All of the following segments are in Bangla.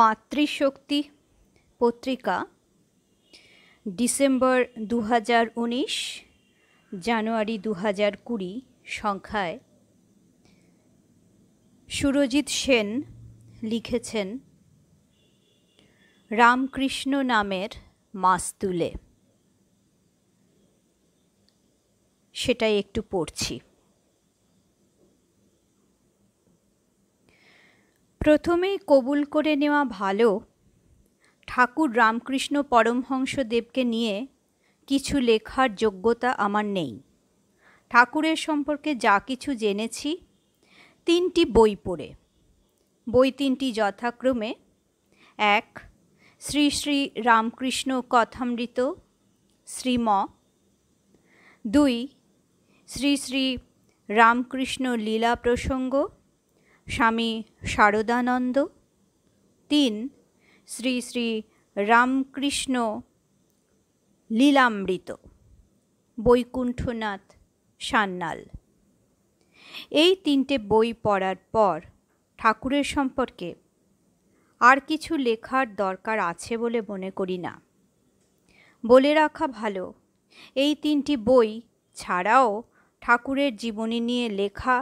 মাতৃশক্তি পত্রিকা ডিসেম্বর দু জানুয়ারি দু কুড়ি সংখ্যায় সুরজিৎ সেন লিখেছেন রামকৃষ্ণ নামের মাস তুলে সেটাই একটু পড়ছি প্রথমেই কবুল করে নেওয়া ভালো ঠাকুর রামকৃষ্ণ পরমহংসদেবকে নিয়ে কিছু লেখার যোগ্যতা আমার নেই ঠাকুরের সম্পর্কে যা কিছু জেনেছি তিনটি বই পড়ে বই তিনটি যথাক্রমে এক শ্রী শ্রী রামকৃষ্ণ কথামৃত শ্রীম দুই শ্রী শ্রী রামকৃষ্ণ লীলা প্রসঙ্গ স্বামী শারদানন্দ তিন শ্রী শ্রী রামকৃষ্ণ লীলামৃত বৈকুণ্ঠনাথ সান্নাল এই তিনটে বই পড়ার পর ঠাকুরের সম্পর্কে আর কিছু লেখার দরকার আছে বলে মনে করি না বলে রাখা ভালো এই তিনটি বই ছাড়াও ঠাকুরের জীবনী নিয়ে লেখা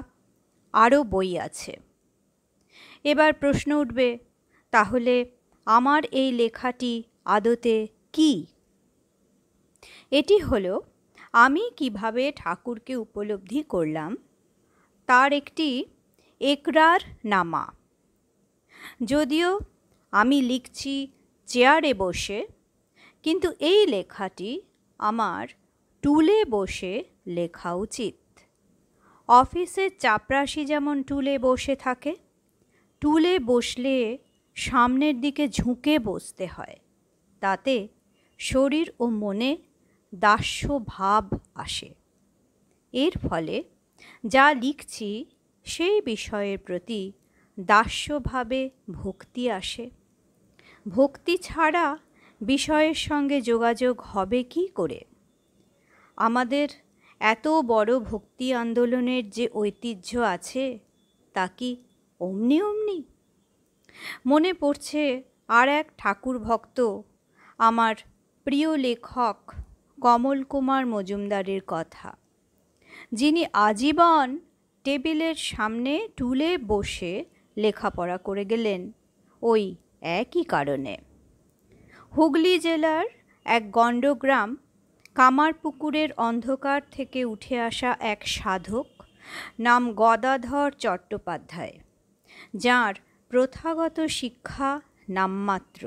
আরও বই আছে এবার প্রশ্ন উঠবে তাহলে আমার এই লেখাটি আদতে কি এটি হলো আমি কিভাবে ঠাকুরকে উপলব্ধি করলাম তার একটি একরার নামা যদিও আমি লিখছি চেয়ারে বসে কিন্তু এই লেখাটি আমার টুলে বসে লেখা উচিত অফিসের চাপরাশি যেমন টুলে বসে থাকে টুলে বসলে সামনের দিকে ঝুঁকে বসতে হয় তাতে শরীর ও মনে দাস্য ভাব আসে এর ফলে যা লিখছি সেই বিষয়ের প্রতি দাস্যভাবে ভক্তি আসে ভক্তি ছাড়া বিষয়ের সঙ্গে যোগাযোগ হবে কি করে আমাদের এত বড় ভক্তি আন্দোলনের যে ঐতিহ্য আছে তা কি অমনি অমনি মনে পড়ছে আর এক ঠাকুর ভক্ত আমার প্রিয় লেখক কমল কুমার মজুমদারের কথা যিনি আজীবন টেবিলের সামনে টুলে বসে লেখাপড়া করে গেলেন ওই একই কারণে হুগলি জেলার এক গণ্ডগ্রাম কামারপুকুরের অন্ধকার থেকে উঠে আসা এক সাধক নাম গদাধর চট্টোপাধ্যায় যার প্রথাগত শিক্ষা নামমাত্র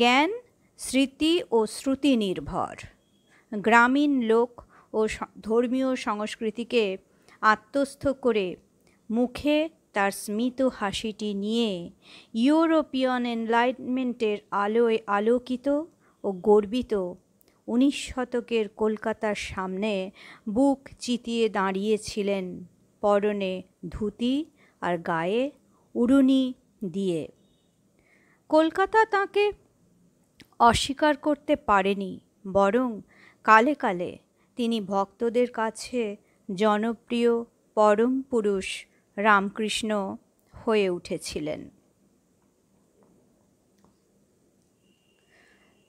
জ্ঞান স্মৃতি ও শ্রুতি নির্ভর গ্রামীণ লোক ও ধর্মীয় সংস্কৃতিকে আত্মস্থ করে মুখে তার স্মিত হাসিটি নিয়ে ইউরোপিয়ান এনলাইটমেন্টের আলোয় আলোকিত ও গর্বিত উনিশ শতকের কলকাতার সামনে বুক চিতিয়ে দাঁড়িয়েছিলেন পরনে ধুতি আর গায়ে উড়ুনি দিয়ে কলকাতা তাকে অস্বীকার করতে পারেনি বরং কালে কালে তিনি ভক্তদের কাছে জনপ্রিয় পরম পুরুষ রামকৃষ্ণ হয়ে উঠেছিলেন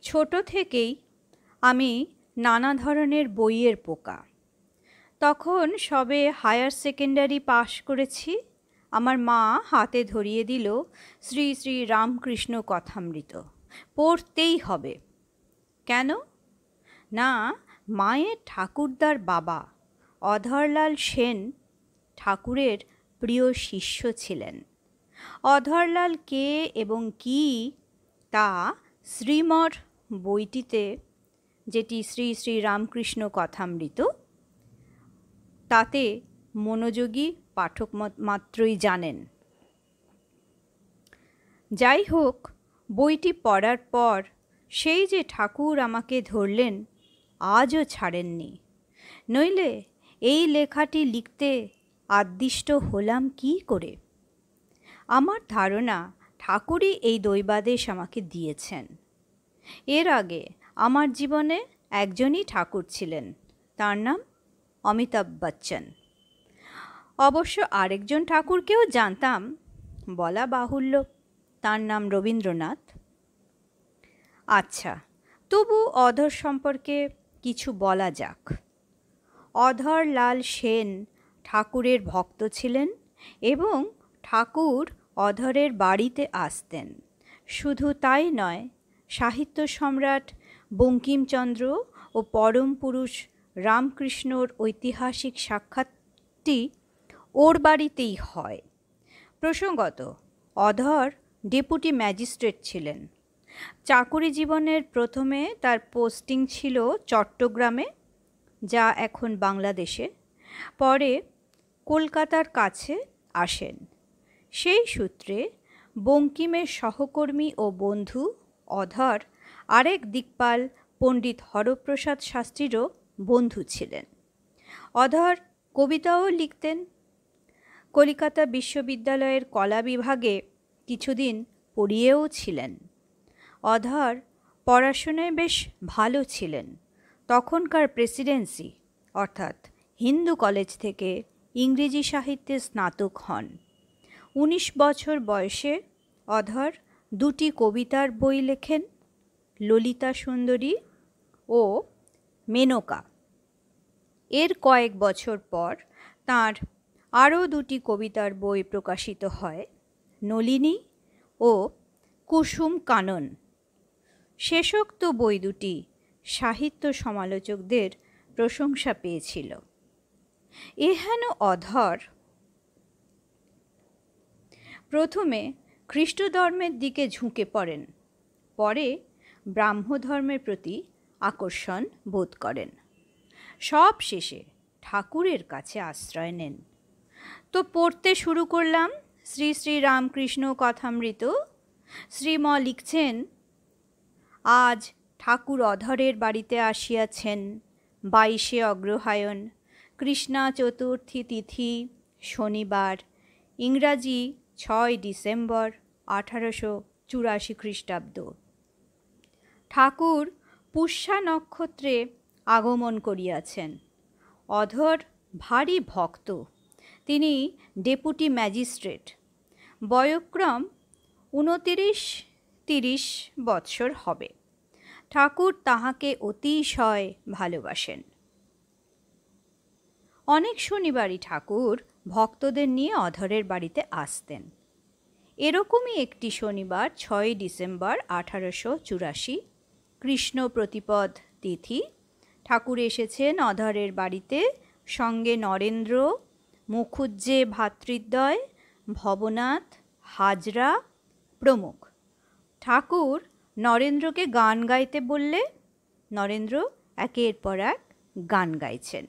ছোট থেকেই আমি নানা ধরনের বইয়ের পোকা তখন সবে হায়ার সেকেন্ডারি পাশ করেছি আমার মা হাতে ধরিয়ে দিল শ্রী শ্রী রামকৃষ্ণ কথামৃত পড়তেই হবে কেন না মায়ের ঠাকুরদার বাবা অধরলাল সেন ঠাকুরের প্রিয় শিষ্য ছিলেন অধরলাল কে এবং কি তা শ্রীমর বইটিতে যেটি শ্রী শ্রী রামকৃষ্ণ কথামৃত তাতে মনোযোগী পাঠক মাত্রই জানেন যাই হোক বইটি পড়ার পর সেই যে ঠাকুর আমাকে ধরলেন আজও ছাড়েননি নইলে এই লেখাটি লিখতে আদিষ্ট হলাম কি করে আমার ধারণা ঠাকুরই এই দৈবাদেশ আমাকে দিয়েছেন এর আগে আমার জীবনে একজনই ঠাকুর ছিলেন তার নাম অমিতাভ বচ্চন অবশ্য আরেকজন ঠাকুরকেও জানতাম বলা বাহুল্য তার নাম রবীন্দ্রনাথ আচ্ছা তবু অধর সম্পর্কে কিছু বলা যাক অধর লাল সেন ঠাকুরের ভক্ত ছিলেন এবং ঠাকুর অধরের বাড়িতে আসতেন শুধু তাই নয় সাহিত্য সম্রাট বঙ্কিমচন্দ্র ও পরম পুরুষ রামকৃষ্ণর ঐতিহাসিক সাক্ষাৎটি ওর বাড়িতেই হয় প্রসঙ্গত অধর ডেপুটি ম্যাজিস্ট্রেট ছিলেন চাকুরি জীবনের প্রথমে তার পোস্টিং ছিল চট্টগ্রামে যা এখন বাংলাদেশে পরে কলকাতার কাছে আসেন সেই সূত্রে বঙ্কিমের সহকর্মী ও বন্ধু অধর আরেক দিকপাল পণ্ডিত হরপ্রসাদ শাস্ত্রীরও বন্ধু ছিলেন অধর কবিতাও লিখতেন কলিকাতা বিশ্ববিদ্যালয়ের কলা বিভাগে কিছুদিন পড়িয়েও ছিলেন অধর পড়াশোনায় বেশ ভালো ছিলেন তখনকার প্রেসিডেন্সি অর্থাৎ হিন্দু কলেজ থেকে ইংরেজি সাহিত্যে স্নাতক হন উনিশ বছর বয়সে অধর দুটি কবিতার বই লেখেন ললিতা সুন্দরী ও মেনকা এর কয়েক বছর পর তাঁর আরও দুটি কবিতার বই প্রকাশিত হয় নলিনী ও কুসুম কানন শেষোক্ত বই দুটি সাহিত্য সমালোচকদের প্রশংসা পেয়েছিল এহেন অধর প্রথমে খ্রিস্টধর্মের দিকে ঝুঁকে পড়েন পরে ব্রাহ্মধর্মের প্রতি আকর্ষণ বোধ করেন সব শেষে ঠাকুরের কাছে আশ্রয় নেন তো পড়তে শুরু করলাম শ্রী শ্রী রামকৃষ্ণ কথামৃত শ্রীম লিখছেন আজ ঠাকুর অধরের বাড়িতে আসিয়াছেন বাইশে অগ্রহায়ণ কৃষ্ণা চতুর্থী তিথি শনিবার ইংরাজি ছয় ডিসেম্বর আঠারোশো চুরাশি খ্রিস্টাব্দ ঠাকুর পুষ্যা নক্ষত্রে আগমন করিয়াছেন অধর ভারী ভক্ত তিনি ডেপুটি ম্যাজিস্ট্রেট বয়ক্রম উনতিরিশ তিরিশ বৎসর হবে ঠাকুর তাহাকে অতিশয় ভালোবাসেন অনেক শনিবারই ঠাকুর ভক্তদের নিয়ে অধরের বাড়িতে আসতেন এরকমই একটি শনিবার ছয় ডিসেম্বর আঠারোশো চুরাশি কৃষ্ণ প্রতিপদ তিথি ঠাকুর এসেছেন অধরের বাড়িতে সঙ্গে নরেন্দ্র মুখুজ্জে ভাতৃদ্বয় ভবনাথ হাজরা প্রমুখ ঠাকুর নরেন্দ্রকে গান গাইতে বললে নরেন্দ্র একের পর এক গান গাইছেন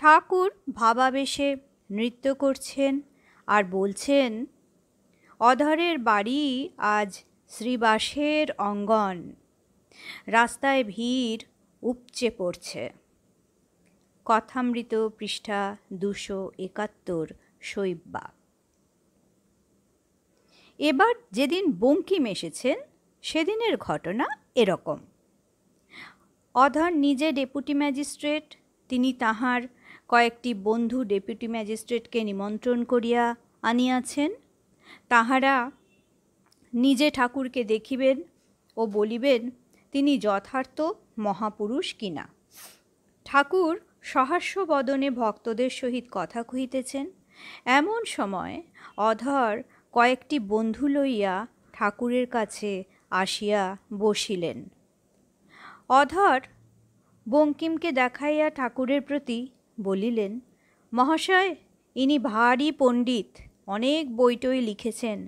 ঠাকুর ভাবাবেশে নৃত্য করছেন আর বলছেন অধরের বাড়ি আজ শ্রীবাসের অঙ্গন রাস্তায় ভিড় উপচে পড়ছে কথামৃত পৃষ্ঠা দুশো একাত্তর শৈববাগ এবার যেদিন বঙ্কিম এসেছেন সেদিনের ঘটনা এরকম অধর নিজে ডেপুটি ম্যাজিস্ট্রেট তিনি তাহার কয়েকটি বন্ধু ডেপুটি ম্যাজিস্ট্রেটকে নিমন্ত্রণ করিয়া আনিয়াছেন তাহারা নিজে ঠাকুরকে দেখিবেন ও বলিবেন তিনি যথার্থ মহাপুরুষ কিনা ঠাকুর সহাস্য বদনে ভক্তদের সহিত কথা কহিতেছেন এমন সময় অধর কয়েকটি বন্ধু লইয়া ঠাকুরের কাছে আসিয়া বসিলেন অধর বঙ্কিমকে দেখাইয়া ঠাকুরের প্রতি বলিলেন মহাশয় ইনি ভারী পণ্ডিত অনেক বইটই লিখেছেন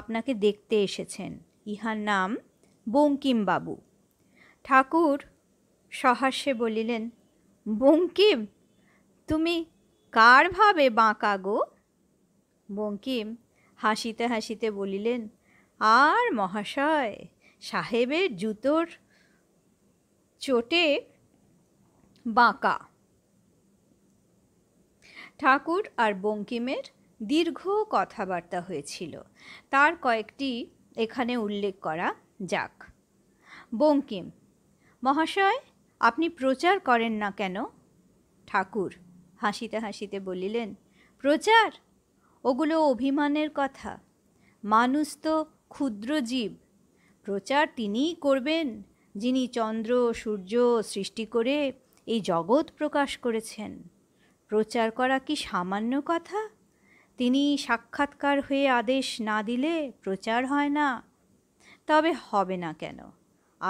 আপনাকে দেখতে এসেছেন ইহার নাম বঙ্কিমবাবু ঠাকুর সহাস্যে বলিলেন বঙ্কিম তুমি কার ভাবে বাঁকা গো বঙ্কিম হাসিতে হাসিতে বলিলেন আর মহাশয় সাহেবের জুতোর চোটে বাঁকা ঠাকুর আর বঙ্কিমের দীর্ঘ কথাবার্তা হয়েছিল তার কয়েকটি এখানে উল্লেখ করা যাক বঙ্কিম মহাশয় আপনি প্রচার করেন না কেন ঠাকুর হাসিতে হাসিতে বলিলেন প্রচার ওগুলো অভিমানের কথা মানুষ তো ক্ষুদ্র জীব প্রচার তিনিই করবেন যিনি চন্দ্র সূর্য সৃষ্টি করে এই জগৎ প্রকাশ করেছেন প্রচার করা কি সামান্য কথা তিনি সাক্ষাৎকার হয়ে আদেশ না দিলে প্রচার হয় না তবে হবে না কেন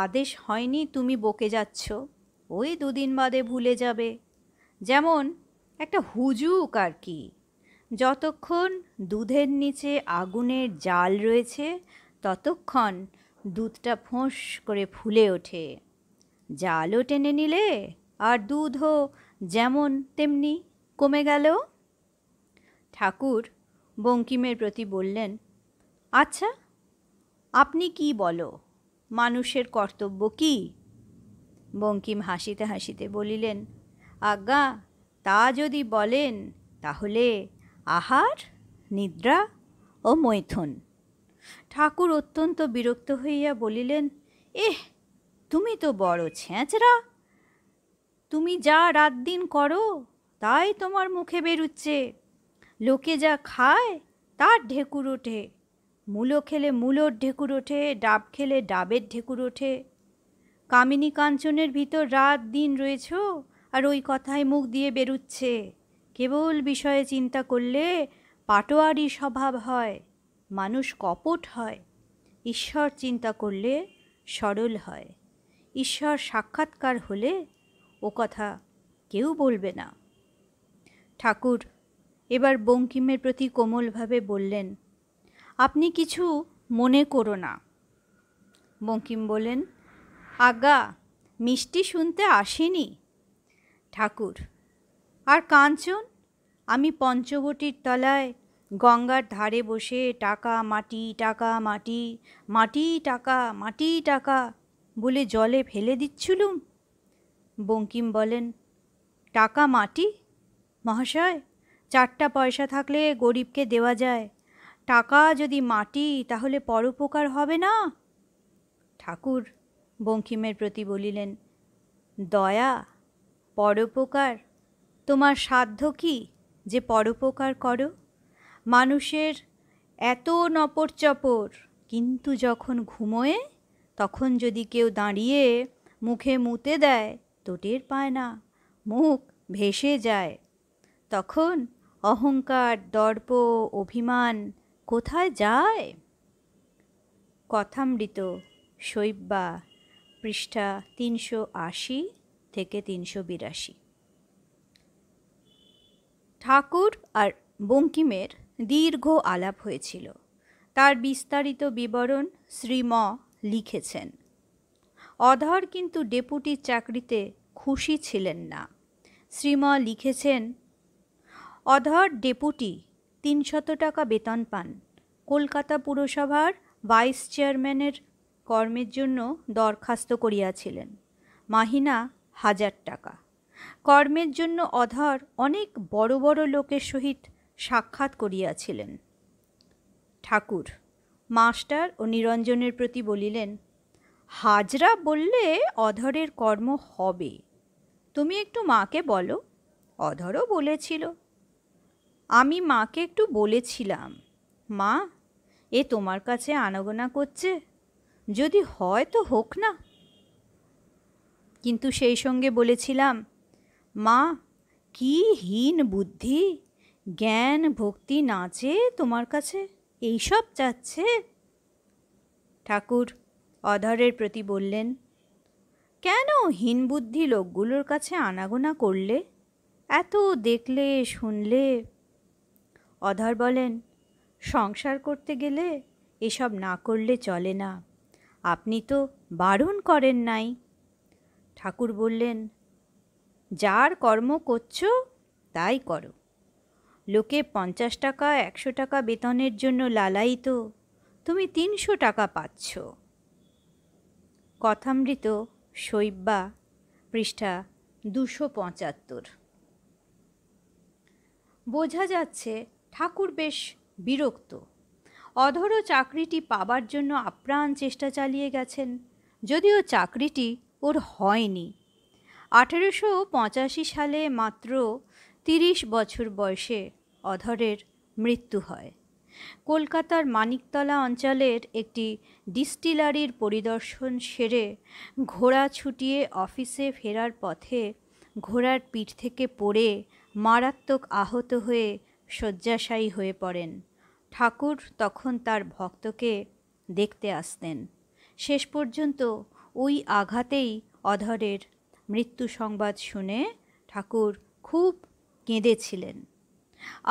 আদেশ হয়নি তুমি বকে যাচ্ছ ওই দুদিন বাদে ভুলে যাবে যেমন একটা হুজুক আর কি যতক্ষণ দুধের নিচে আগুনের জাল রয়েছে ততক্ষণ দুধটা ফোঁস করে ফুলে ওঠে জালও টেনে নিলে আর দুধও যেমন তেমনি কমে গেল ঠাকুর বঙ্কিমের প্রতি বললেন আচ্ছা আপনি কি বলো মানুষের কর্তব্য কী বঙ্কিম হাসিতে হাসিতে বলিলেন আজ্ঞা তা যদি বলেন তাহলে আহার নিদ্রা ও মৈথুন ঠাকুর অত্যন্ত বিরক্ত হইয়া বলিলেন এহ তুমি তো বড় ছেঁচড়া তুমি যা রাত দিন করো তাই তোমার মুখে বেরুচ্ছে লোকে যা খায় তার ঢেকুর ওঠে মূলো খেলে মূলোর ঢেকুর ওঠে ডাব খেলে ডাবের ঢেকুর ওঠে কামিনী কাঞ্চনের ভিতর রাত দিন রয়েছ আর ওই কথায় মুখ দিয়ে বেরুচ্ছে কেবল বিষয়ে চিন্তা করলে পাটোয়ারি স্বভাব হয় মানুষ কপট হয় ঈশ্বর চিন্তা করলে সরল হয় ঈশ্বর সাক্ষাৎকার হলে ও কথা কেউ বলবে না ঠাকুর এবার বঙ্কিমের প্রতি কোমলভাবে বললেন আপনি কিছু মনে করো না বঙ্কিম বলেন আজ্ঞা মিষ্টি শুনতে আসেনি ঠাকুর আর কাঞ্চন আমি পঞ্চবটির তলায় গঙ্গার ধারে বসে টাকা মাটি টাকা মাটি মাটি টাকা মাটি টাকা বলে জলে ফেলে দিচ্ছিলুম বঙ্কিম বলেন টাকা মাটি মহাশয় চারটা পয়সা থাকলে গরিবকে দেওয়া যায় টাকা যদি মাটি তাহলে পরোপকার হবে না ঠাকুর বঙ্কিমের প্রতি বলিলেন দয়া পরোপকার তোমার সাধ্য কি যে পরোপকার করো মানুষের এত নপর চপর কিন্তু যখন ঘুমোয় তখন যদি কেউ দাঁড়িয়ে মুখে মুতে দেয় তো টের পায় না মুখ ভেসে যায় তখন অহংকার দর্প অভিমান কোথায় যায় কথামৃত শৈব্যা পৃষ্ঠা তিনশো আশি থেকে তিনশো বিরাশি ঠাকুর আর বঙ্কিমের দীর্ঘ আলাপ হয়েছিল তার বিস্তারিত বিবরণ শ্রীম লিখেছেন অধর কিন্তু ডেপুটির চাকরিতে খুশি ছিলেন না শ্রীম লিখেছেন অধর ডেপুটি তিনশত টাকা বেতন পান কলকাতা পুরসভার ভাইস চেয়ারম্যানের কর্মের জন্য দরখাস্ত করিয়াছিলেন মাহিনা হাজার টাকা কর্মের জন্য অধর অনেক বড় বড় লোকের সহিত সাক্ষাৎ করিয়াছিলেন ঠাকুর মাস্টার ও নিরঞ্জনের প্রতি বলিলেন হাজরা বললে অধরের কর্ম হবে তুমি একটু মাকে বলো অধরও বলেছিল আমি মাকে একটু বলেছিলাম মা এ তোমার কাছে আনাগোনা করছে যদি হয় তো হোক না কিন্তু সেই সঙ্গে বলেছিলাম মা কি হীন বুদ্ধি জ্ঞান ভক্তি নাচে তোমার কাছে এইসব চাচ্ছে ঠাকুর অধরের প্রতি বললেন কেন হীন বুদ্ধি লোকগুলোর কাছে আনাগোনা করলে এত দেখলে শুনলে অধর বলেন সংসার করতে গেলে এসব না করলে চলে না আপনি তো বারণ করেন নাই ঠাকুর বললেন যার কর্ম করছো তাই করো লোকে পঞ্চাশ টাকা একশো টাকা বেতনের জন্য তো তুমি তিনশো টাকা পাচ্ছ কথামৃত শৈব্যা পৃষ্ঠা দুশো পঁচাত্তর বোঝা যাচ্ছে ঠাকুর বেশ বিরক্ত অধরো চাকরিটি পাবার জন্য আপ্রাণ চেষ্টা চালিয়ে গেছেন যদিও চাকরিটি ওর হয়নি আঠেরোশো পঁচাশি সালে মাত্র তিরিশ বছর বয়সে অধরের মৃত্যু হয় কলকাতার মানিকতলা অঞ্চলের একটি ডিস্টিলারির পরিদর্শন সেরে ঘোড়া ছুটিয়ে অফিসে ফেরার পথে ঘোড়ার পিঠ থেকে পড়ে মারাত্মক আহত হয়ে শয্যাশায়ী হয়ে পড়েন ঠাকুর তখন তার ভক্তকে দেখতে আসতেন শেষ পর্যন্ত ওই আঘাতেই অধরের মৃত্যু সংবাদ শুনে ঠাকুর খুব কেঁদেছিলেন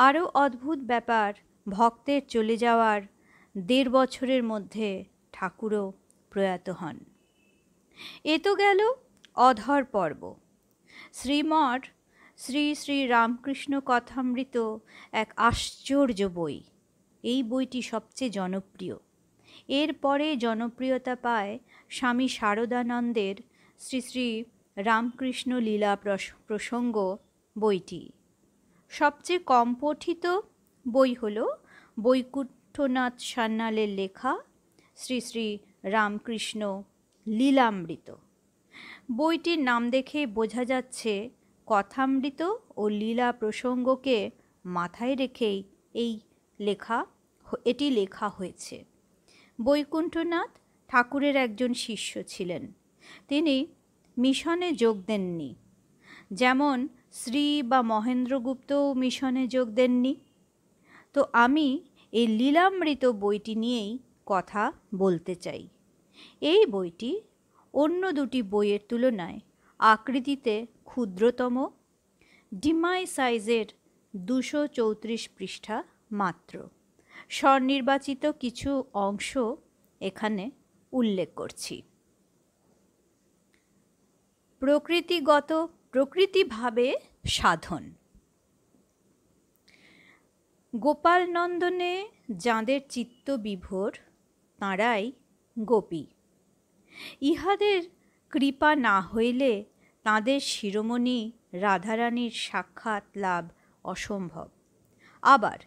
আরও অদ্ভুত ব্যাপার ভক্তের চলে যাওয়ার দেড় বছরের মধ্যে ঠাকুরও প্রয়াত হন এ তো গেল অধর পর্ব শ্রীমঠ শ্রী শ্রী রামকৃষ্ণ কথামৃত এক আশ্চর্য বই এই বইটি সবচেয়ে জনপ্রিয় এরপরে জনপ্রিয়তা পায় স্বামী শারদানন্দের শ্রী শ্রী রামকৃষ্ণ লীলা প্রসঙ্গ বইটি সবচেয়ে কম পঠিত বই হল বৈকুণ্ঠনাথ সান্যালের লেখা শ্রী শ্রী রামকৃষ্ণ লীলামৃত বইটির নাম দেখে বোঝা যাচ্ছে কথামৃত ও লীলা প্রসঙ্গকে মাথায় রেখেই এই লেখা এটি লেখা হয়েছে বৈকুণ্ঠনাথ ঠাকুরের একজন শিষ্য ছিলেন তিনি মিশনে যোগ দেননি যেমন শ্রী বা মহেন্দ্রগুপ্তও মিশনে যোগ দেননি তো আমি এই লীলামৃত বইটি নিয়েই কথা বলতে চাই এই বইটি অন্য দুটি বইয়ের তুলনায় আকৃতিতে ক্ষুদ্রতম ডিমাই সাইজের দুশো চৌত্রিশ পৃষ্ঠা মাত্র স্বনির্বাচিত কিছু অংশ এখানে উল্লেখ করছি প্রকৃতিগত প্রকৃতিভাবে সাধন গোপাল নন্দনে যাঁদের চিত্ত বিভোর তাঁরাই গোপী ইহাদের কৃপা না হইলে তাঁদের শিরোমণি রাধারানীর সাক্ষাৎ লাভ অসম্ভব আবার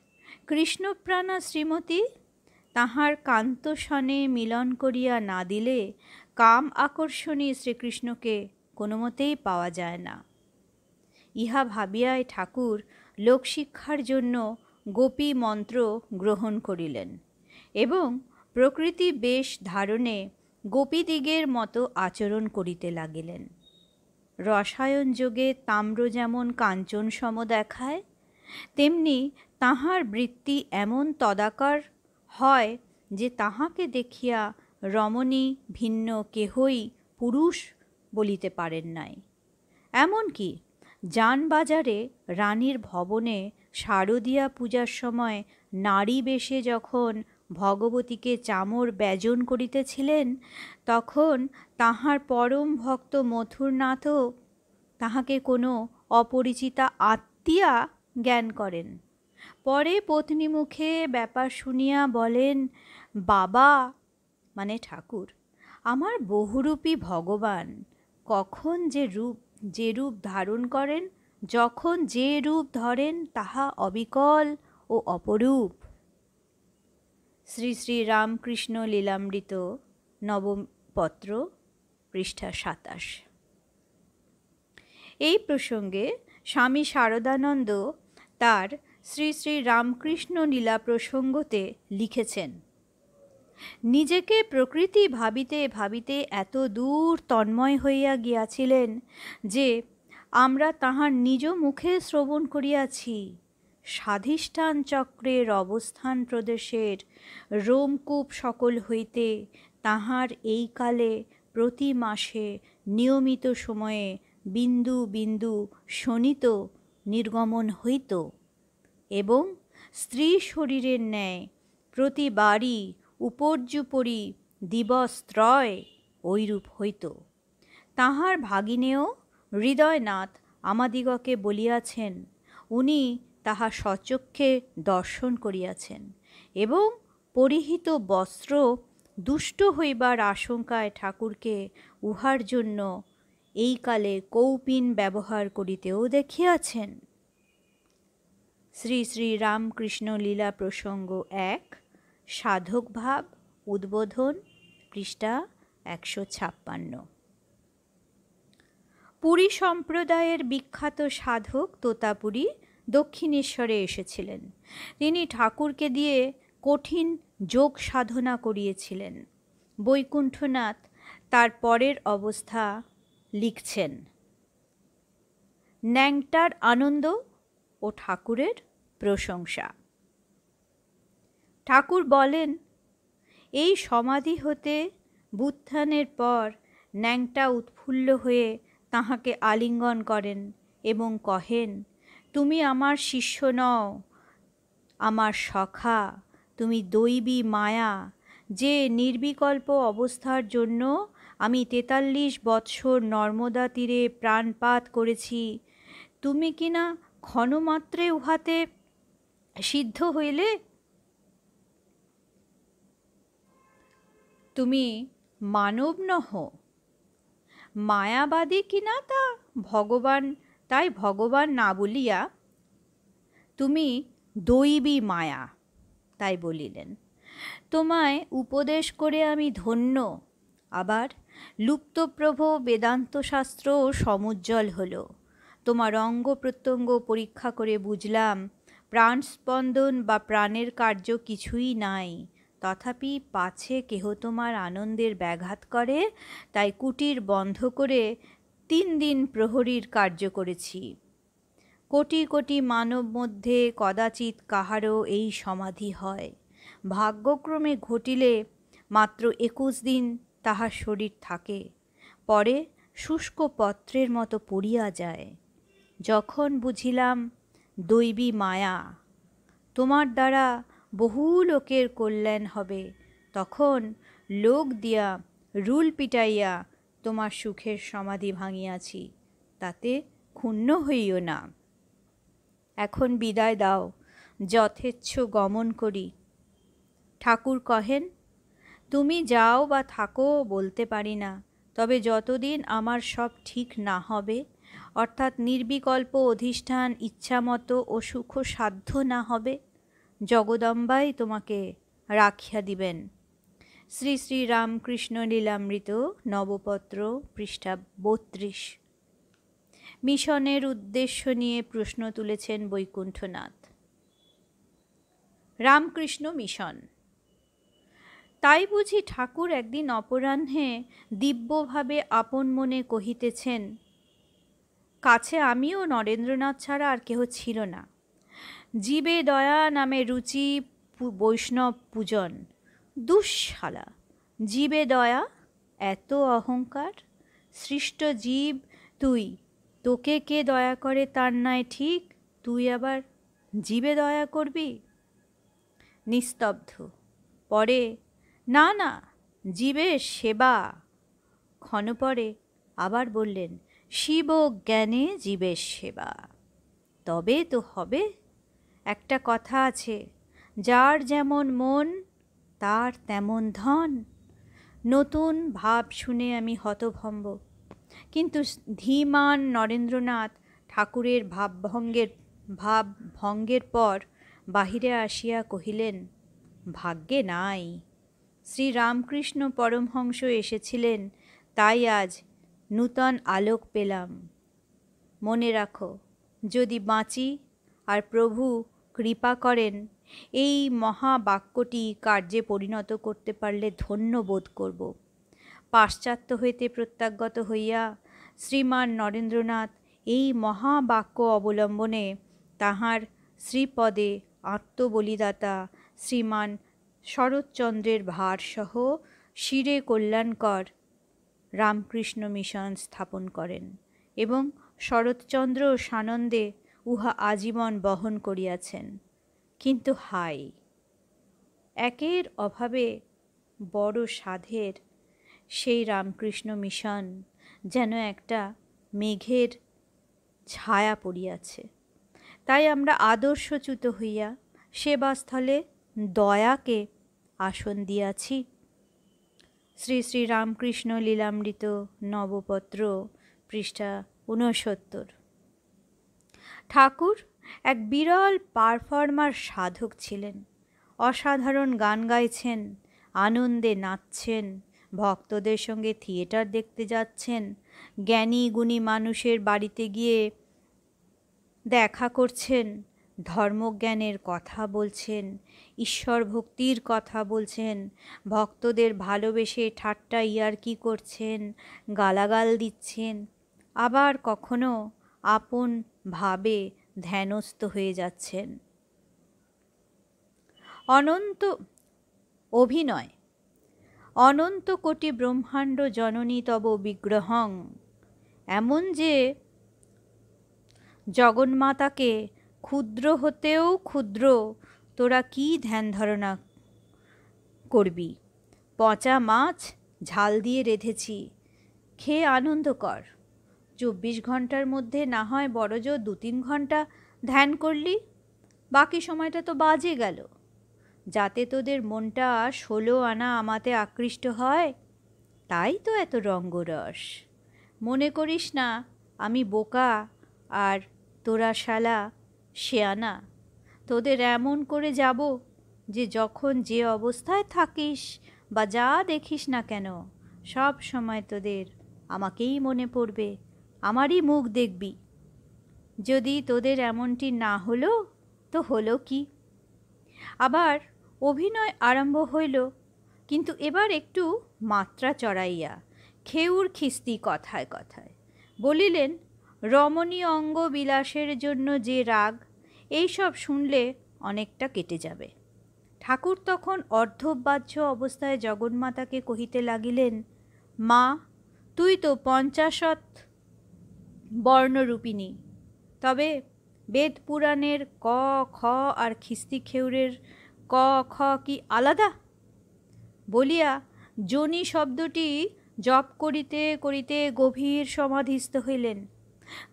কৃষ্ণপ্রাণা শ্রীমতী তাহার কান্তসনে মিলন করিয়া না দিলে কাম আকর্ষণী শ্রীকৃষ্ণকে কোনো মতেই পাওয়া যায় না ইহা ভাবিয়াই ঠাকুর লোকশিক্ষার জন্য গোপী মন্ত্র গ্রহণ করিলেন এবং প্রকৃতি বেশ ধারণে গোপীদিগের মতো আচরণ করিতে লাগিলেন রসায়ন যোগে তাম্র যেমন কাঞ্চন সম দেখায় তেমনি তাহার বৃত্তি এমন তদাকার হয় যে তাহাকে দেখিয়া রমণী ভিন্ন কেহই পুরুষ বলিতে পারেন নাই এমনকি যানবাজারে রানীর ভবনে শারদীয়া পূজার সময় নারী বেশে যখন ভগবতীকে চামর ব্যজন করিতেছিলেন তখন তাহার পরম ভক্ত মথুরনাথও তাহাকে কোনো অপরিচিতা আত্মীয়া জ্ঞান করেন পরে পত্নী মুখে ব্যাপার শুনিয়া বলেন বাবা মানে ঠাকুর আমার বহুরূপী ভগবান কখন যে রূপ যে রূপ ধারণ করেন যখন যে রূপ ধরেন তাহা অবিকল ও অপরূপ শ্রী শ্রী রামকৃষ্ণ লীলামৃত নবম পত্র পৃষ্ঠা সাতাশ এই প্রসঙ্গে স্বামী শারদানন্দ তার শ্রী শ্রী রামকৃষ্ণ লীলা প্রসঙ্গতে লিখেছেন নিজেকে প্রকৃতি ভাবিতে ভাবিতে এত দূর তন্ময় হইয়া গিয়াছিলেন যে আমরা তাহার নিজ মুখে শ্রবণ করিয়াছি স্বাধিষ্ঠান চক্রের অবস্থান প্রদেশের রোমকূপ সকল হইতে তাহার এই কালে প্রতি মাসে নিয়মিত সময়ে বিন্দু বিন্দু শোনিত নির্গমন হইত এবং স্ত্রী শরীরের ন্যায় প্রতিবারই উপর্যুপরি দিবস্ত্রয় ঐরূপ হইত তাহার ভাগিনেও হৃদয়নাথ আমাদিগকে বলিয়াছেন উনি তাহা স্বচক্ষে দর্শন করিয়াছেন এবং পরিহিত বস্ত্র দুষ্ট হইবার আশঙ্কায় ঠাকুরকে উহার জন্য এই কালে কৌপিন ব্যবহার করিতেও দেখিয়াছেন শ্রী শ্রী রামকৃষ্ণ লীলা প্রসঙ্গ এক সাধক ভাব উদ্বোধন পৃষ্ঠা একশো ছাপ্পান্ন পুরী সম্প্রদায়ের বিখ্যাত সাধক তোতাপুরী দক্ষিণেশ্বরে এসেছিলেন তিনি ঠাকুরকে দিয়ে কঠিন যোগ সাধনা করিয়েছিলেন বৈকুণ্ঠনাথ তার পরের অবস্থা লিখছেন ন্যাংটার আনন্দ ও ঠাকুরের প্রশংসা ঠাকুর বলেন এই সমাধি হতে বুত্থানের পর ন্যাংটা উৎফুল্ল হয়ে তাহাকে আলিঙ্গন করেন এবং কহেন তুমি আমার শিষ্য নও আমার সখা তুমি দৈবী মায়া যে নির্বিকল্প অবস্থার জন্য আমি তেতাল্লিশ বৎসর নর্মদা তীরে প্রাণপাত করেছি তুমি কিনা ক্ষণমাত্রে উহাতে সিদ্ধ হইলে তুমি মানব নহ মায়াবাদী কিনা তা ভগবান তাই ভগবান না বলিয়া তুমি দৈবী মায়া তাই বলিলেন তোমায় উপদেশ করে আমি ধন্য আবার লুপ্তপ্রভ বেদান্তশাস্ত্র সমুজ্জ্বল হলো তোমার অঙ্গ প্রত্যঙ্গ পরীক্ষা করে বুঝলাম প্রাণস্পন্দন বা প্রাণের কার্য কিছুই নাই তথাপি পাছে কেহ তোমার আনন্দের ব্যাঘাত করে তাই কুটির বন্ধ করে তিন দিন প্রহরীর কার্য করেছি কোটি কোটি মানব মধ্যে কদাচিৎ কাহারও এই সমাধি হয় ভাগ্যক্রমে ঘটিলে মাত্র একুশ দিন তাহার শরীর থাকে পরে শুষ্ক পত্রের মতো পড়িয়া যায় যখন বুঝিলাম দৈবী মায়া তোমার দ্বারা বহু লোকের কল্যাণ হবে তখন লোক দিয়া রুল পিটাইয়া তোমার সুখের সমাধি ভাঙিয়াছি তাতে ক্ষুণ্ণ হইও না এখন বিদায় দাও যথেচ্ছ গমন করি ঠাকুর কহেন তুমি যাও বা থাকো বলতে পারি না তবে যতদিন আমার সব ঠিক না হবে অর্থাৎ নির্বিকল্প অধিষ্ঠান ইচ্ছামতো ও সুখ সাধ্য না হবে জগদম্বাই তোমাকে রাখিয়া দিবেন শ্রী শ্রী রামকৃষ্ণ লীলামৃত নবপত্র পৃষ্ঠা বত্রিশ মিশনের উদ্দেশ্য নিয়ে প্রশ্ন তুলেছেন বৈকুণ্ঠনাথ রামকৃষ্ণ মিশন তাই বুঝি ঠাকুর একদিন অপরাহ্নে দিব্যভাবে আপন মনে কহিতেছেন কাছে আমিও নরেন্দ্রনাথ ছাড়া আর কেহ ছিল না জীবে দয়া নামে রুচি বৈষ্ণব পূজন দুঃশালা জীবে দয়া এত অহংকার সৃষ্ট জীব তুই তোকে কে দয়া করে তার নয় ঠিক তুই আবার জীবে দয়া করবি নিস্তব্ধ পরে না না জীবের সেবা ক্ষণ পরে আবার বললেন শিব জ্ঞানে জীবের সেবা তবে তো হবে একটা কথা আছে যার যেমন মন তার তেমন ধন নতুন ভাব শুনে আমি হতভম্ব কিন্তু ধীমান নরেন্দ্রনাথ ঠাকুরের ভাবভঙ্গের ভাব ভঙ্গের পর বাহিরে আসিয়া কহিলেন ভাগ্যে নাই শ্রীরামকৃষ্ণ পরমহংস এসেছিলেন তাই আজ নূতন আলোক পেলাম মনে রাখো যদি বাঁচি আর প্রভু কৃপা করেন এই মহাবাক্যটি কার্যে পরিণত করতে পারলে ধন্য বোধ করব পাশ্চাত্য হইতে প্রত্যাগত হইয়া শ্রীমান নরেন্দ্রনাথ এই মহাবাক্য অবলম্বনে তাহার শ্রীপদে আত্মবলিদাতা শ্রীমান শরৎচন্দ্রের ভারসহ শিরে কল্যাণকর রামকৃষ্ণ মিশন স্থাপন করেন এবং শরৎচন্দ্র সানন্দে উহা আজীবন বহন করিয়াছেন কিন্তু হাই একের অভাবে বড় সাধের সেই রামকৃষ্ণ মিশন যেন একটা মেঘের ছায়া পড়িয়াছে তাই আমরা আদর্শচ্যুত হইয়া সেবাস্থলে দয়াকে আসন দিয়াছি শ্রী শ্রী রামকৃষ্ণ লীলামৃত নবপত্র পৃষ্ঠা ঊনসত্তর ঠাকুর এক বিরল পারফর্মার সাধক ছিলেন অসাধারণ গান গাইছেন আনন্দে নাচছেন ভক্তদের সঙ্গে থিয়েটার দেখতে যাচ্ছেন জ্ঞানী গুণী মানুষের বাড়িতে গিয়ে দেখা করছেন ধর্মজ্ঞানের কথা বলছেন ঈশ্বর ভক্তির কথা বলছেন ভক্তদের ভালোবেসে ঠাট্টা ইয়ার কি করছেন গালাগাল দিচ্ছেন আবার কখনো আপন ভাবে ধ্যানস্থ হয়ে যাচ্ছেন অনন্ত অভিনয় অনন্ত কোটি ব্রহ্মাণ্ড জননী তব বিগ্রহং এমন যে জগন্মাতাকে ক্ষুদ্র হতেও ক্ষুদ্র তোরা কি ধ্যান ধারণা করবি পচা মাছ ঝাল দিয়ে রেঁধেছি খেয়ে আনন্দ কর চব্বিশ ঘন্টার মধ্যে না হয় বড়জোর দু তিন ঘন্টা ধ্যান করলি বাকি সময়টা তো বাজে গেল যাতে তোদের মনটা ষোলো আনা আমাতে আকৃষ্ট হয় তাই তো এত রঙ্গরস মনে করিস না আমি বোকা আর তোরা শালা শেয়ানা তোদের এমন করে যাব যে যখন যে অবস্থায় থাকিস বা যা দেখিস না কেন সব সময় তোদের আমাকেই মনে পড়বে আমারই মুখ দেখবি যদি তোদের এমনটি না হলো তো হলো কি আবার অভিনয় আরম্ভ হইল কিন্তু এবার একটু মাত্রা চড়াইয়া খেউর খিস্তি কথায় কথায় বলিলেন রমণী অঙ্গ বিলাসের জন্য যে রাগ এইসব শুনলে অনেকটা কেটে যাবে ঠাকুর তখন অর্ধবাহ্য অবস্থায় জগন্মাতাকে কহিতে লাগিলেন মা তুই তো পঞ্চাশত বর্ণরূপিণী তবে বেদ পুরাণের ক খ আর খিস্তি খেউরের ক খ কি আলাদা বলিয়া জনি শব্দটি জপ করিতে করিতে গভীর সমাধিস্থ হইলেন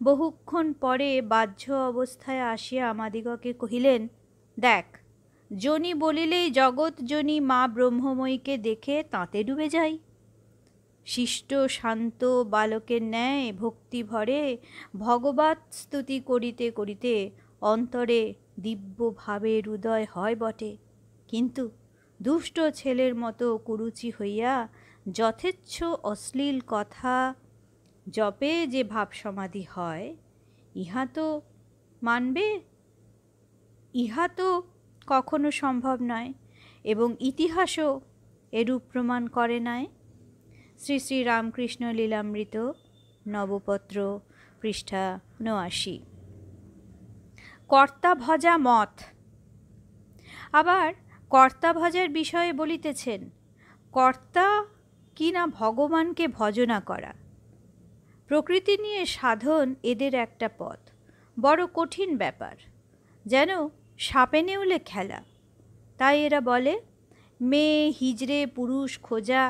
বহুক্ষণ পরে বাহ্য অবস্থায় আসিয়া আমাদিগকে কহিলেন দেখ জনি বলিলেই জগৎ জনি মা ব্রহ্মময়ীকে দেখে তাঁতে ডুবে যাই শিষ্ট শান্ত বালকের ন্যায় ভক্তি ভরে ভগবত স্তুতি করিতে করিতে অন্তরে দিব্যভাবে হৃদয় হয় বটে কিন্তু দুষ্ট ছেলের মতো কুরুচি হইয়া যথেচ্ছ অশ্লীল কথা জপে যে ভাব সমাধি হয় ইহা তো মানবে ইহা তো কখনো সম্ভব নয় এবং ইতিহাসও এরূপ প্রমাণ করে নাই শ্রী শ্রী রামকৃষ্ণ লীলামৃত নবপত্র পৃষ্ঠা নয়াশি কর্তা ভজা মত আবার কর্তা ভজার বিষয়ে বলিতেছেন কর্তা কি না ভগবানকে ভজনা করা প্রকৃতি নিয়ে সাধন এদের একটা পথ বড় কঠিন ব্যাপার যেন সাপে নেউলে খেলা তাই এরা বলে মেয়ে হিজড়ে পুরুষ খোঁজা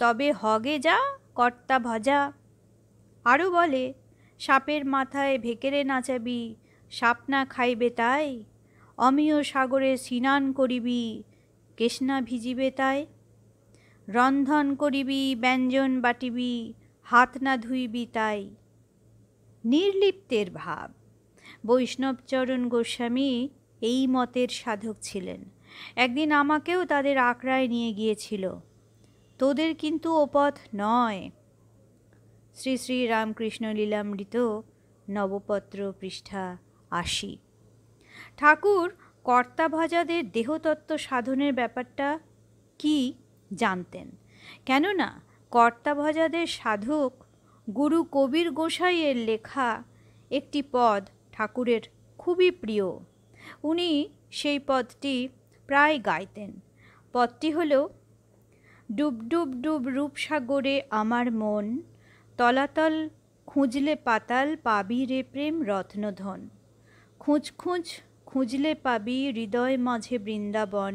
তবে হগে যা কর্তা ভজা আরও বলে সাপের মাথায় ভেকেরে নাচাবি সাপ না খাইবে তাই অমীয় সাগরে স্নান করিবি কেষ্ণা ভিজিবে তাই রন্ধন করিবি ব্যঞ্জন বাটিবি হাত না ধুইবি তাই নির্লিপ্তের ভাব বৈষ্ণবচরণ গোস্বামী এই মতের সাধক ছিলেন একদিন আমাকেও তাদের আঁকড়ায় নিয়ে গিয়েছিল তোদের কিন্তু ও পথ নয় শ্রী শ্রী রামকৃষ্ণ লীলামৃত নবপত্র পৃষ্ঠা আশি ঠাকুর কর্তাভজাদের দেহতত্ত্ব সাধনের ব্যাপারটা কি জানতেন কেননা কর্তাভজাদের সাধক গুরু কবির গোসাইয়ের লেখা একটি পদ ঠাকুরের খুবই প্রিয় উনি সেই পদটি প্রায় গাইতেন পদটি হল ডুব ডুব ডুব রূপসাগরে আমার মন তলাতল খুঁজলে পাতাল পাবি রে প্রেম রত্নধন খুঁজ খুঁজ খুঁজলে পাবি হৃদয় মাঝে বৃন্দাবন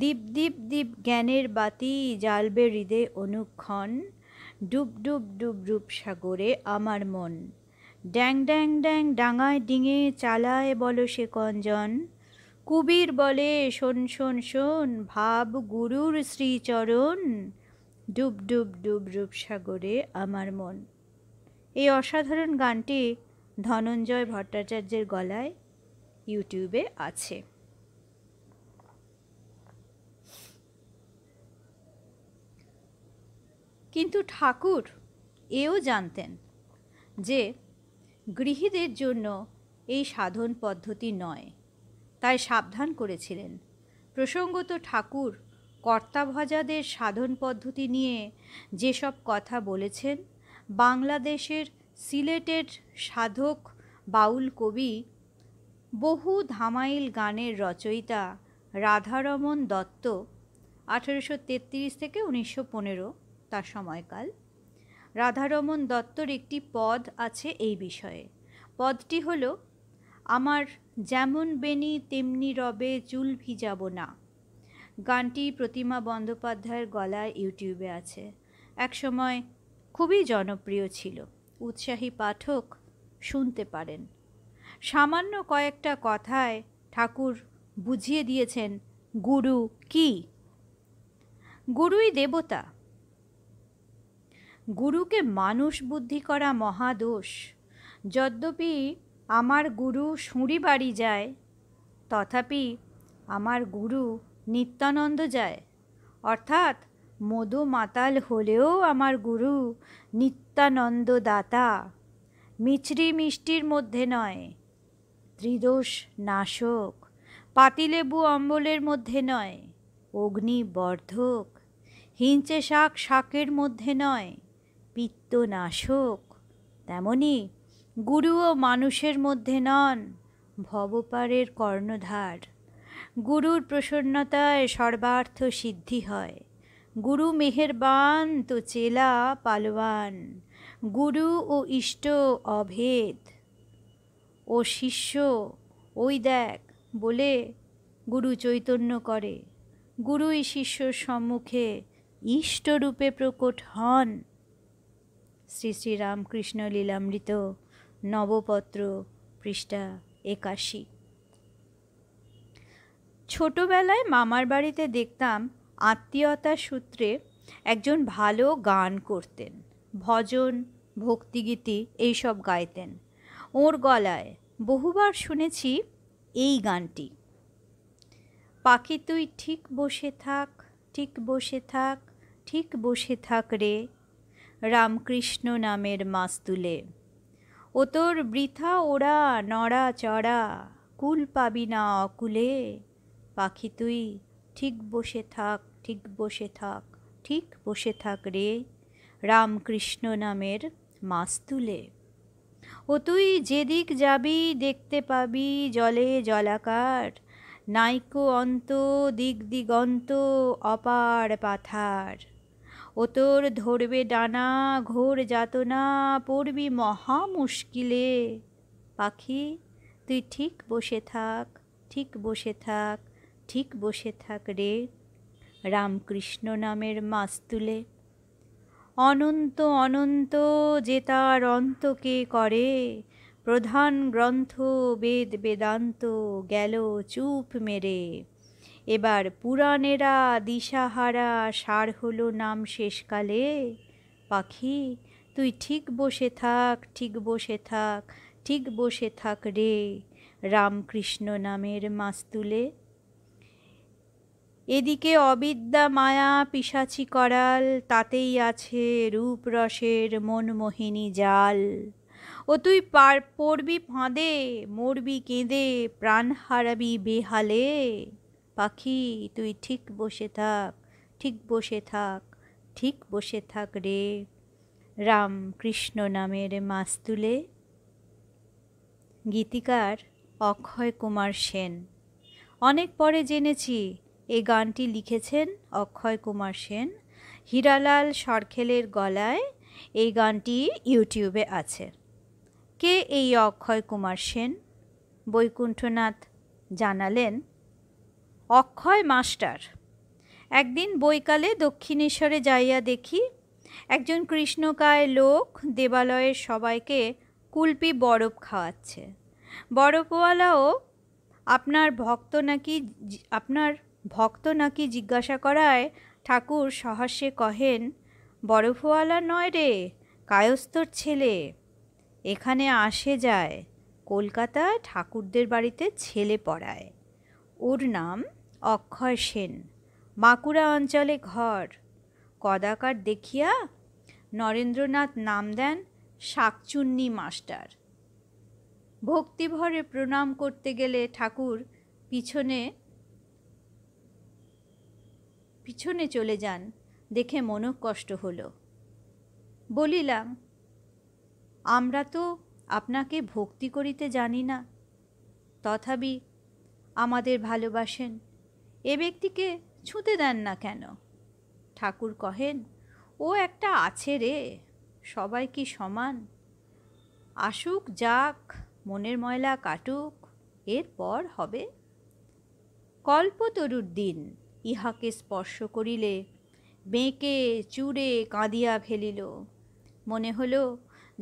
দীপ দীপ দীপ জ্ঞানের বাতি জ্বালবে হৃদে অনুক্ষণ ডুব ডুব ডুব ডুব সাগরে আমার মন ড্যাং ড্যাং ড্যাং ডাঙায় ডিঙে চালায় বলো সে কঞ্জন কুবির বলে শোন শোন শোন ভাব গুরুর শ্রীচরণ ডুব ডুব ডুব ডুব সাগরে আমার মন এই অসাধারণ গানটি ধনঞ্জয় ভট্টাচার্যের গলায় ইউটিউবে আছে কিন্তু ঠাকুর এও জানতেন যে গৃহীদের জন্য এই সাধন পদ্ধতি নয় তাই সাবধান করেছিলেন প্রসঙ্গত ঠাকুর কর্তাভজাদের সাধন পদ্ধতি নিয়ে যেসব কথা বলেছেন বাংলাদেশের সিলেটের সাধক বাউল কবি বহু ধামাইল গানের রচয়িতা রাধারমন দত্ত আঠেরোশো তেত্রিশ থেকে উনিশশো পনেরো তার সময়কাল রাধারমণ দত্তর একটি পদ আছে এই বিষয়ে পদটি হল আমার যেমন বেনি তেমনি রবে চুল ভিজাব না গানটি প্রতিমা বন্দ্যোপাধ্যায়ের গলায় ইউটিউবে আছে একসময় খুবই জনপ্রিয় ছিল উৎসাহী পাঠক শুনতে পারেন সামান্য কয়েকটা কথায় ঠাকুর বুঝিয়ে দিয়েছেন গুরু কি গুরুই দেবতা গুরুকে মানুষ বুদ্ধি করা মহাদোষ যদ্যপি আমার গুরু সুঁড়ি বাড়ি যায় তথাপি আমার গুরু নিত্যানন্দ যায় অর্থাৎ মধু মাতাল হলেও আমার গুরু নিত্যানন্দ দাতা মিছরি মিষ্টির মধ্যে নয় ত্রিদোষ নাশক পাতিলেবু অম্বলের মধ্যে নয় অগ্নি বর্ধক হিঞ্চে শাক শাকের মধ্যে নয় পিত্তনাশক তেমনি গুরুও মানুষের মধ্যে নন ভবপারের কর্ণধার গুরুর প্রসন্নতায় সর্বার্থ সিদ্ধি হয় গুরু মেহেরবান তো চেলা পালোয়ান গুরু ও ইষ্ট অভেদ ও শিষ্য ওই দেখ বলে গুরু চৈতন্য করে গুরুই শিষ্যর সম্মুখে ইষ্টরূপে প্রকট হন শ্রী শ্রী রামকৃষ্ণ লীলামৃত নবপত্র পৃষ্ঠা একাশি ছোটবেলায় মামার বাড়িতে দেখতাম আত্মীয়তার সূত্রে একজন ভালো গান করতেন ভজন ভক্তিগীতি এইসব গাইতেন ওর গলায় বহুবার শুনেছি এই গানটি পাখি তুই ঠিক বসে থাক ঠিক বসে থাক ঠিক বসে থাক রে রামকৃষ্ণ নামের মাস তুলে ও তোর বৃথা ওরা নড়া চড়া কুল পাবি না অকুলে পাখি তুই ঠিক বসে থাক ঠিক বসে থাক ঠিক বসে থাক রে রামকৃষ্ণ নামের মাস তুলে ও তুই যেদিক যাবি দেখতে পাবি জলে জলাকার নাইকো অন্ত দিগদিগন্ত অপার পাথার ও তোর ধরবে ডানা ঘোর যাতনা পড়বি মহা মুশকিলে পাখি তুই ঠিক বসে থাক ঠিক বসে থাক ঠিক বসে থাক রে রামকৃষ্ণ নামের মাস তুলে অনন্ত অনন্ত যে তার অন্তকে করে প্রধান গ্রন্থ বেদ বেদান্ত গেল চুপ মেরে এবার পুরাণেরা দিশাহারা সার হলো নাম শেষকালে পাখি তুই ঠিক বসে থাক ঠিক বসে থাক ঠিক বসে থাক রে রামকৃষ্ণ নামের মাস্তুলে তুলে এদিকে অবিদ্যা মায়া পিসাচি করাল তাতেই আছে রূপরসের মনমোহিনী জাল ও তুই পার পড়বি ফাঁদে মরবি কেঁদে প্রাণ হারাবি বেহালে পাখি তুই ঠিক বসে থাক ঠিক বসে থাক ঠিক বসে থাক রে রাম কৃষ্ণ নামের মাছ তুলে গীতিকার অক্ষয় কুমার সেন অনেক পরে জেনেছি এই গানটি লিখেছেন অক্ষয় কুমার সেন হীরালাল সরখেলের গলায় এই গানটি ইউটিউবে আছে কে এই অক্ষয় কুমার সেন বৈকুণ্ঠনাথ জানালেন অক্ষয় মাস্টার একদিন বৈকালে দক্ষিণেশ্বরে যাইয়া দেখি একজন কৃষ্ণকায় লোক দেবালয়ের সবাইকে কুলপি বরফ খাওয়াচ্ছে বরফওয়ালাও আপনার ভক্ত নাকি আপনার ভক্ত নাকি জিজ্ঞাসা করায় ঠাকুর সহাস্যে কহেন বরফওয়ালা নয় রে কায়স্তর ছেলে এখানে আসে যায় কলকাতায় ঠাকুরদের বাড়িতে ছেলে পড়ায় ওর নাম অক্ষয় সেন বাঁকুড়া অঞ্চলে ঘর কদাকার দেখিয়া নরেন্দ্রনাথ নাম দেন শাকচুন্নি মাস্টার ভক্তিভরে প্রণাম করতে গেলে ঠাকুর পিছনে পিছনে চলে যান দেখে কষ্ট হলো বলিলাম আমরা তো আপনাকে ভক্তি করিতে জানি না তথাপি আমাদের ভালোবাসেন এ ব্যক্তিকে ছুঁতে দেন না কেন ঠাকুর কহেন ও একটা আছে রে সবাই কি সমান আসুক যাক মনের ময়লা কাটুক এরপর হবে কল্পতরুর দিন ইহাকে স্পর্শ করিলে বেঁকে চুড়ে কাঁদিয়া ফেলিল মনে হলো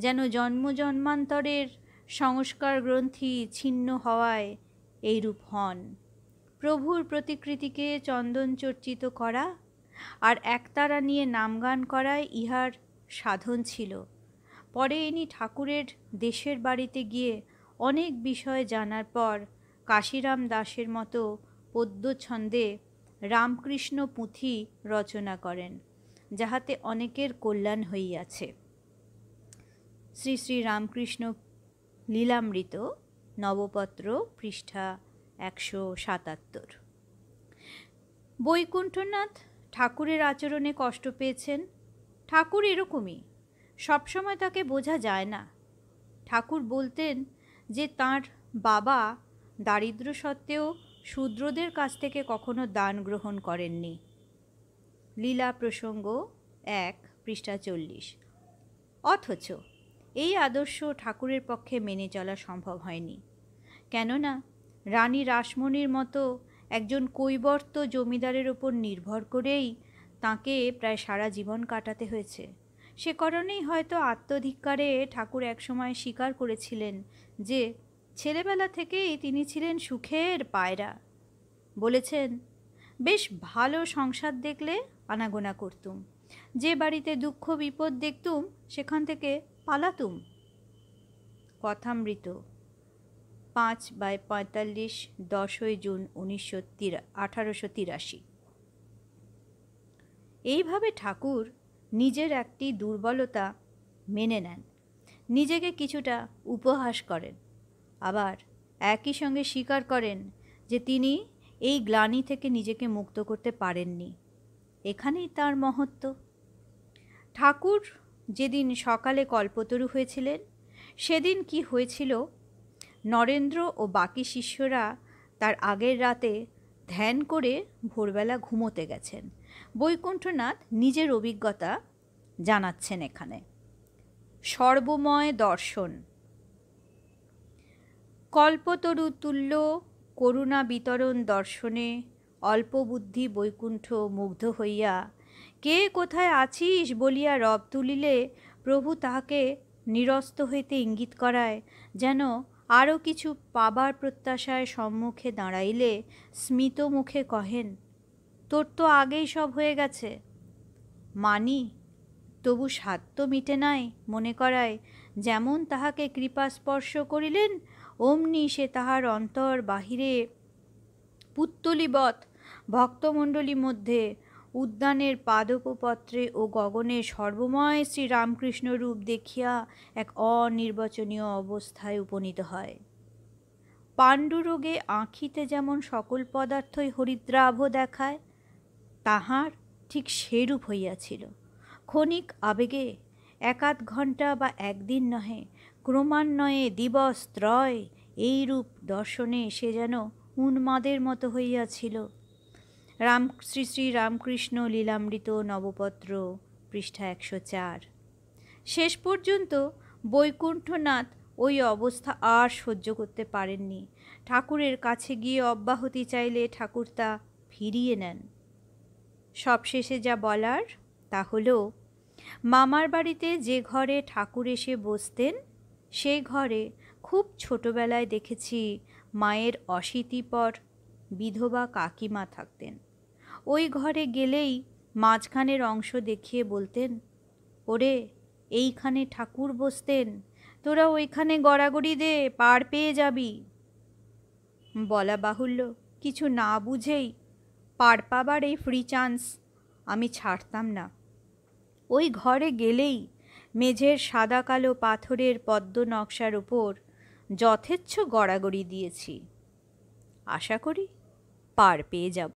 যেন জন্ম জন্মান্তরের সংস্কার গ্রন্থি ছিন্ন হওয়ায় এইরূপ হন প্রভুর প্রতিকৃতিকে চন্দনচর্চিত করা আর একতারা নিয়ে নামগান করায় ইহার সাধন ছিল পরে ইনি ঠাকুরের দেশের বাড়িতে গিয়ে অনেক বিষয় জানার পর কাশিরাম দাসের মতো পদ্য ছন্দে রামকৃষ্ণ পুঁথি রচনা করেন যাহাতে অনেকের কল্যাণ হইয়াছে শ্রী শ্রী রামকৃষ্ণ লীলামৃত নবপত্র পৃষ্ঠা একশো সাতাত্তর বৈকুণ্ঠনাথ ঠাকুরের আচরণে কষ্ট পেয়েছেন ঠাকুর এরকমই সবসময় তাকে বোঝা যায় না ঠাকুর বলতেন যে তার বাবা দারিদ্র সত্ত্বেও শূদ্রদের কাছ থেকে কখনো দান গ্রহণ করেননি লীলা প্রসঙ্গ এক পৃষ্ঠা চল্লিশ অথচ এই আদর্শ ঠাকুরের পক্ষে মেনে চলা সম্ভব হয়নি কেননা রানী রাসমণির মতো একজন কৈবর্ত জমিদারের ওপর নির্ভর করেই তাকে প্রায় সারা জীবন কাটাতে হয়েছে সে কারণেই হয়তো আত্মধিক্কারে ঠাকুর একসময় স্বীকার করেছিলেন যে ছেলেবেলা থেকেই তিনি ছিলেন সুখের পায়রা বলেছেন বেশ ভালো সংসার দেখলে আনাগোনা করতুম যে বাড়িতে দুঃখ বিপদ দেখতুম সেখান থেকে পালাতুম কথামৃত পাঁচ বাই পঁয়তাল্লিশ দশই জুন উনিশশো তিরা আঠারোশো তিরাশি এইভাবে ঠাকুর নিজের একটি দুর্বলতা মেনে নেন নিজেকে কিছুটা উপহাস করেন আবার একই সঙ্গে স্বীকার করেন যে তিনি এই গ্লানি থেকে নিজেকে মুক্ত করতে পারেননি এখানেই তার মহত্ব ঠাকুর যেদিন সকালে কল্পতরু হয়েছিলেন সেদিন কি হয়েছিল নরেন্দ্র ও বাকি শিষ্যরা তার আগের রাতে ধ্যান করে ভোরবেলা ঘুমোতে গেছেন বৈকুণ্ঠনাথ নিজের অভিজ্ঞতা জানাচ্ছেন এখানে সর্বময় দর্শন কল্পতরুতুল্য করুণা বিতরণ দর্শনে অল্পবুদ্ধি বৈকুণ্ঠ মুগ্ধ হইয়া কে কোথায় আছিস বলিয়া রব তুলিলে প্রভু তাহাকে নিরস্ত হইতে ইঙ্গিত করায় যেন আরও কিছু পাবার প্রত্যাশায় সম্মুখে দাঁড়াইলে স্মিত মুখে কহেন তোর তো আগেই সব হয়ে গেছে মানি তবু স্বাদ তো মিটে নাই মনে করায় যেমন তাহাকে কৃপা স্পর্শ করিলেন অমনি সে তাহার অন্তর বাহিরে পুত্তলিবৎ ভক্তমণ্ডলী মধ্যে উদ্যানের পাদপপত্রে ও গগনে সর্বময় শ্রীরামকৃষ্ণ রূপ দেখিয়া এক অনির্বাচনীয় অবস্থায় উপনীত হয় পাণ্ডুরোগে আঁখিতে যেমন সকল পদার্থই হরিদ্রাভ দেখায় তাহার ঠিক সেরূপ হইয়াছিল ক্ষণিক আবেগে একাধ ঘণ্টা বা একদিন নহে ক্রমান্বয়ে দিবস ত্রয় এইরূপ দর্শনে সে যেন উন্মাদের মতো হইয়াছিল রাম শ্রী শ্রী রামকৃষ্ণ লীলামৃত নবপত্র পৃষ্ঠা একশো চার শেষ পর্যন্ত বৈকুণ্ঠনাথ ওই অবস্থা আর সহ্য করতে পারেননি ঠাকুরের কাছে গিয়ে অব্যাহতি চাইলে ঠাকুর তা ফিরিয়ে নেন সবশেষে যা বলার তা হলো মামার বাড়িতে যে ঘরে ঠাকুর এসে বসতেন সেই ঘরে খুব ছোটবেলায় দেখেছি মায়ের অশীতিপর বিধবা কাকিমা থাকতেন ওই ঘরে গেলেই মাঝখানের অংশ দেখিয়ে বলতেন ওরে এইখানে ঠাকুর বসতেন তোরা ওইখানে গড়াগড়ি দে পার পেয়ে যাবি বলা বাহুল্য কিছু না বুঝেই পার পাবার এই ফ্রি চান্স আমি ছাড়তাম না ওই ঘরে গেলেই মেঝের সাদা কালো পাথরের পদ্ম নকশার উপর যথেচ্ছ গড়াগড়ি দিয়েছি আশা করি পার পেয়ে যাব